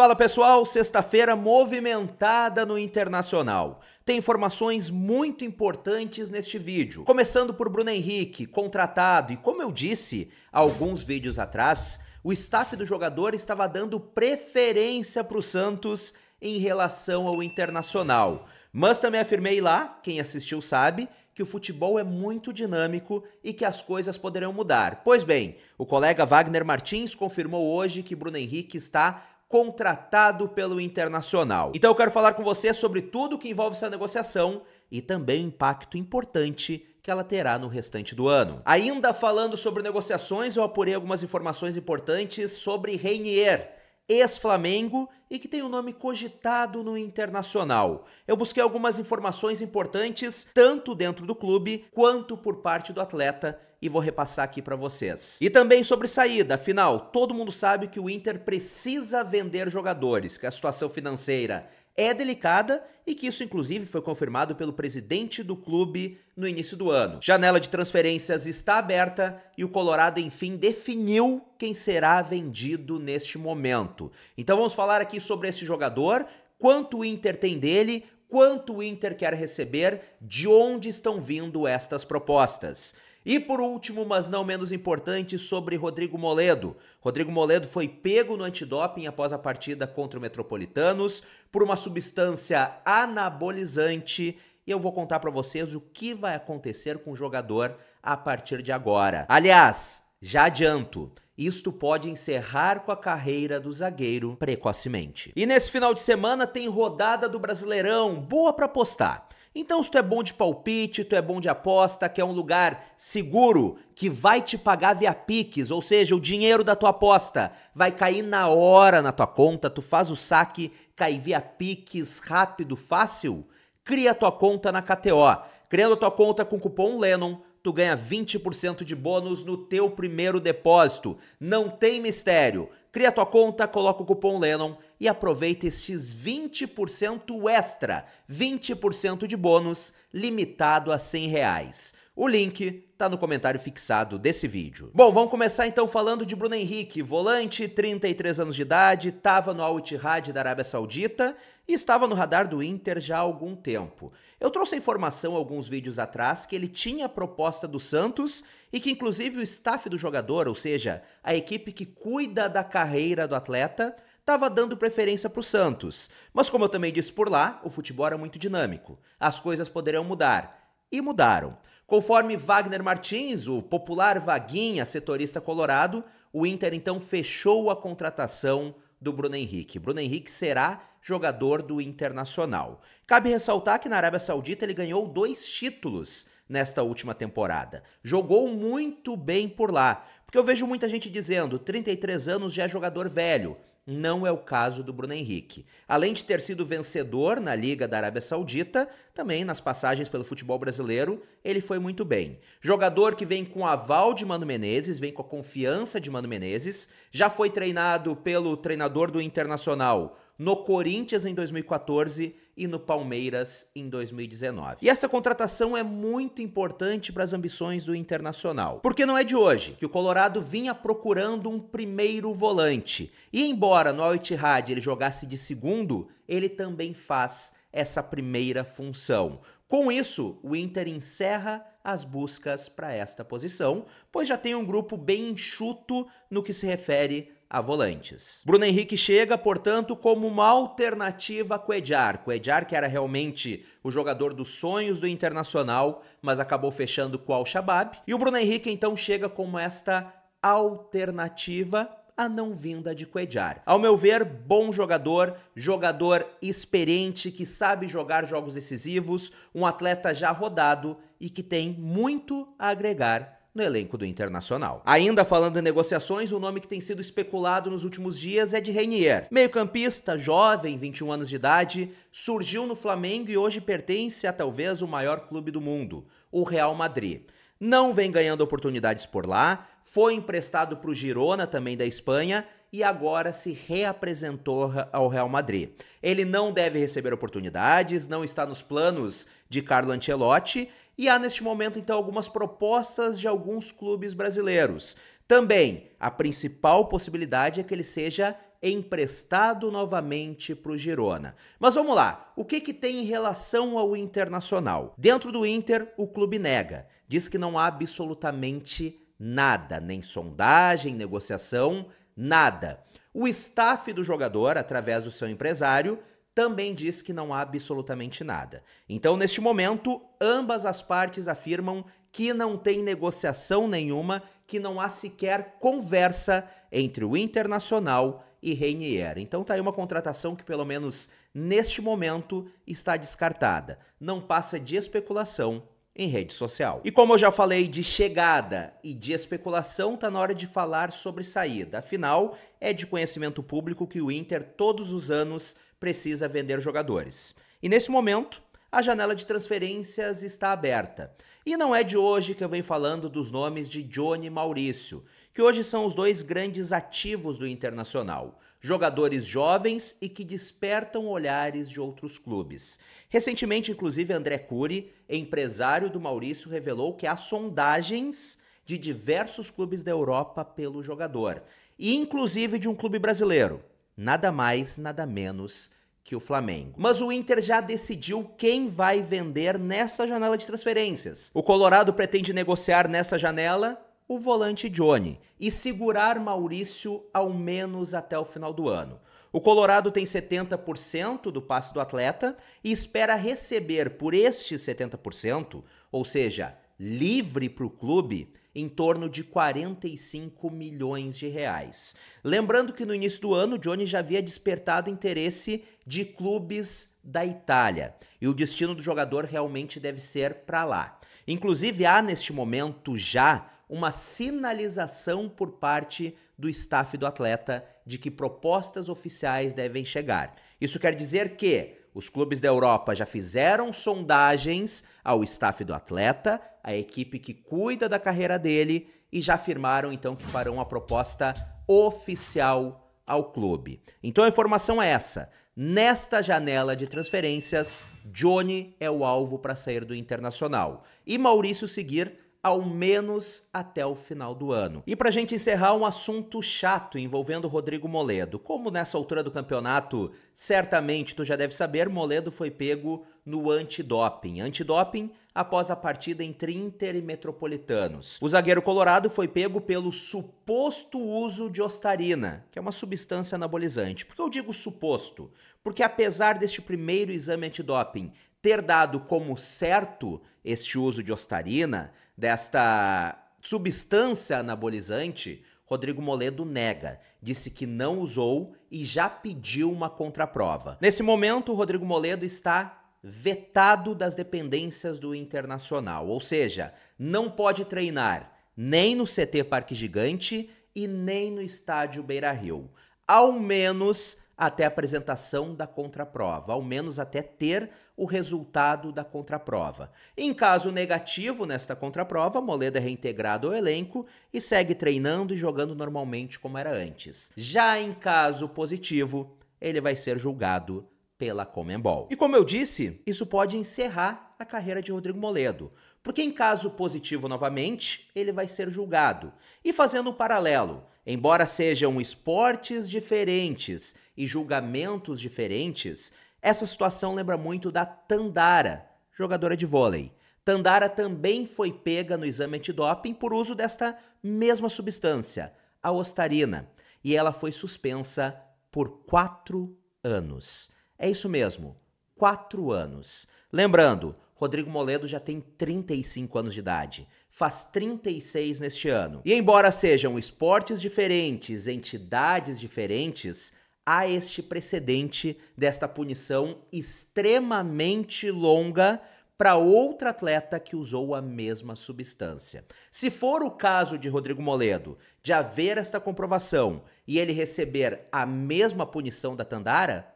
Fala pessoal, sexta-feira movimentada no internacional. Tem informações muito importantes neste vídeo. Começando por Bruno Henrique, contratado, e como eu disse alguns vídeos atrás, o staff do jogador estava dando preferência para o Santos em relação ao internacional. Mas também afirmei lá, quem assistiu sabe, que o futebol é muito dinâmico e que as coisas poderão mudar. Pois bem, o colega Wagner Martins confirmou hoje que Bruno Henrique está contratado pelo Internacional. Então eu quero falar com você sobre tudo que envolve essa negociação e também o impacto importante que ela terá no restante do ano. Ainda falando sobre negociações, eu apurei algumas informações importantes sobre Reinier ex-Flamengo e que tem o um nome cogitado no internacional. Eu busquei algumas informações importantes, tanto dentro do clube quanto por parte do atleta, e vou repassar aqui para vocês. E também sobre saída, afinal, todo mundo sabe que o Inter precisa vender jogadores, que é a situação financeira é delicada e que isso, inclusive, foi confirmado pelo presidente do clube no início do ano. Janela de transferências está aberta e o Colorado, enfim, definiu quem será vendido neste momento. Então vamos falar aqui sobre esse jogador. Quanto o Inter tem dele, quanto o Inter quer receber, de onde estão vindo estas propostas. E por último, mas não menos importante, sobre Rodrigo Moledo. Rodrigo Moledo foi pego no antidoping após a partida contra o Metropolitanos por uma substância anabolizante e eu vou contar para vocês o que vai acontecer com o jogador a partir de agora. Aliás, já adianto, isto pode encerrar com a carreira do zagueiro precocemente. E nesse final de semana tem rodada do Brasileirão, boa para apostar. Então, se tu é bom de palpite, tu é bom de aposta, que é um lugar seguro, que vai te pagar via Pix, ou seja, o dinheiro da tua aposta vai cair na hora na tua conta, tu faz o saque, cai via Pix rápido, fácil, cria tua conta na KTO. Criando a tua conta com cupom LENON, tu ganha 20% de bônus no teu primeiro depósito. Não tem mistério. Cria tua conta, coloca o cupom Lennon e aproveita estes 20% extra, 20% de bônus, limitado a 100 reais. O link tá no comentário fixado desse vídeo. Bom, vamos começar então falando de Bruno Henrique, volante, 33 anos de idade, estava no Al Ittihad da Arábia Saudita e estava no radar do Inter já há algum tempo. Eu trouxe a informação alguns vídeos atrás que ele tinha a proposta do Santos e que inclusive o staff do jogador, ou seja, a equipe que cuida da carreira do atleta, estava dando preferência para o Santos. Mas como eu também disse por lá, o futebol era muito dinâmico. As coisas poderão mudar e mudaram. Conforme Wagner Martins, o popular Vaguinha, setorista colorado, o Inter então fechou a contratação do Bruno Henrique. Bruno Henrique será jogador do Internacional. Cabe ressaltar que na Arábia Saudita ele ganhou dois títulos nesta última temporada. Jogou muito bem por lá, porque eu vejo muita gente dizendo: 33 anos já é jogador velho. Não é o caso do Bruno Henrique. Além de ter sido vencedor na Liga da Arábia Saudita, também nas passagens pelo futebol brasileiro, ele foi muito bem. Jogador que vem com o aval de Mano Menezes, vem com a confiança de Mano Menezes, já foi treinado pelo treinador do Internacional, no Corinthians em 2014 e no Palmeiras em 2019. E essa contratação é muito importante para as ambições do Internacional, porque não é de hoje que o Colorado vinha procurando um primeiro volante. E embora no Al-Ittihad ele jogasse de segundo, ele também faz essa primeira função. Com isso, o Inter encerra as buscas para esta posição, pois já tem um grupo bem enxuto no que se refere a volantes. Bruno Henrique chega, portanto, como uma alternativa a Cuejar. Cuejar, que era realmente o jogador dos sonhos do Internacional, mas acabou fechando com o Al-Shabaab. E o Bruno Henrique, então, chega como esta alternativa a não vinda de Cuejar. Ao meu ver, bom jogador, jogador experiente que sabe jogar jogos decisivos, um atleta já rodado e que tem muito a agregar no elenco do Internacional. Ainda falando em negociações, o nome que tem sido especulado nos últimos dias é de Reinier. Meio-campista, jovem, 21 anos de idade, surgiu no Flamengo e hoje pertence a talvez o maior clube do mundo, o Real Madrid. Não vem ganhando oportunidades por lá, foi emprestado para o Girona, também da Espanha, e agora se reapresentou ao Real Madrid. Ele não deve receber oportunidades, não está nos planos de Carlo Ancelotti e há neste momento então algumas propostas de alguns clubes brasileiros. Também a principal possibilidade é que ele seja emprestado novamente para o Girona. Mas vamos lá, o que, que tem em relação ao Internacional? Dentro do Inter, o clube nega, diz que não há absolutamente nada, nem sondagem, negociação, nada. O staff do jogador, através do seu empresário, também diz que não há absolutamente nada. Então, neste momento, ambas as partes afirmam que não tem negociação nenhuma, que não há sequer conversa entre o Internacional e Reinier. Então tá aí uma contratação que pelo menos neste momento está descartada. Não passa de especulação em rede social. E como eu já falei de chegada e de especulação, tá na hora de falar sobre saída. Afinal, é de conhecimento público que o Inter todos os anos precisa vender jogadores. E nesse momento, a janela de transferências está aberta. E não é de hoje que eu venho falando dos nomes de Johnny e Maurício, que hoje são os dois grandes ativos do Internacional jogadores jovens e que despertam olhares de outros clubes. Recentemente, inclusive, André Cury, empresário do Maurício, revelou que há sondagens de diversos clubes da Europa pelo jogador, e inclusive de um clube brasileiro. Nada mais, nada menos que o Flamengo. Mas o Inter já decidiu quem vai vender nessa janela de transferências. O Colorado pretende negociar nessa janela o volante Johnny e segurar Maurício ao menos até o final do ano. O Colorado tem 70% do passe do atleta e espera receber por este 70%, ou seja, livre para o clube, em torno de 45 milhões de reais. Lembrando que no início do ano, Johnny já havia despertado interesse de clubes da Itália, e o destino do jogador realmente deve ser para lá. Inclusive, há neste momento já uma sinalização por parte do staff do atleta de que propostas oficiais devem chegar. Isso quer dizer que os clubes da Europa já fizeram sondagens ao staff do atleta, à equipe que cuida da carreira dele, e já afirmaram então que farão a proposta oficial ao clube. Então a informação é essa. Nesta janela de transferências, Johnny é o alvo para sair do Internacional e Maurício seguir ao menos até o final do ano. E pra gente encerrar um assunto chato envolvendo Rodrigo Moledo. Como nessa altura do campeonato, certamente tu já deve saber, Moledo foi pego no antidoping. Antidoping após a partida entre Inter e Metropolitanos. O zagueiro colorado foi pego pelo suposto uso de ostarina, que é uma substância anabolizante. Por que eu digo suposto? Porque apesar deste primeiro exame antidoping ter dado como certo este uso de ostarina, desta substância anabolizante, Rodrigo Moledo nega, disse que não usou e já pediu uma contraprova. Nesse momento, Rodrigo Moledo está vetado das dependências do Internacional, ou seja, não pode treinar nem no CT Parque Gigante e nem no estádio Beira-Rio, ao menos até a apresentação da contraprova, ao menos até ter o resultado da contraprova. Em caso negativo nesta contraprova, Moledo é reintegrado ao elenco e segue treinando e jogando normalmente como era antes. Já em caso positivo, ele vai ser julgado pela Comembol. E como eu disse, isso pode encerrar a carreira de Rodrigo Moledo, porque em caso positivo novamente, ele vai ser julgado. E fazendo o um paralelo, Embora sejam esportes diferentes e julgamentos diferentes, essa situação lembra muito da Tandara, jogadora de vôlei. Tandara também foi pega no exame antidoping por uso desta mesma substância, a ostarina, e ela foi suspensa por quatro anos. É isso mesmo, quatro anos. Lembrando, Rodrigo Moledo já tem 35 anos de idade. Faz 36 neste ano. E embora sejam esportes diferentes, entidades diferentes, há este precedente desta punição extremamente longa para outra atleta que usou a mesma substância. Se for o caso de Rodrigo Moledo, de haver esta comprovação e ele receber a mesma punição da Tandara,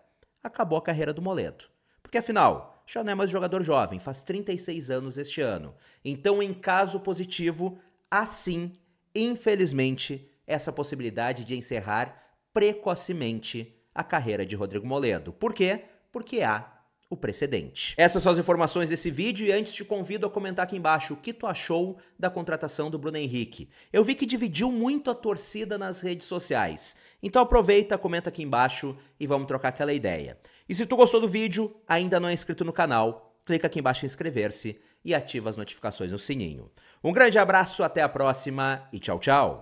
acabou a carreira do Moledo. Porque afinal, já não é mais jogador jovem, faz 36 anos este ano. Então, em caso positivo, assim, infelizmente, essa possibilidade de encerrar precocemente a carreira de Rodrigo Moledo. Por quê? Porque há o precedente. Essas são as informações desse vídeo e antes te convido a comentar aqui embaixo o que tu achou da contratação do Bruno Henrique. Eu vi que dividiu muito a torcida nas redes sociais. Então aproveita, comenta aqui embaixo e vamos trocar aquela ideia. E se tu gostou do vídeo, ainda não é inscrito no canal, clica aqui embaixo em inscrever-se e ativa as notificações no sininho. Um grande abraço, até a próxima e tchau, tchau!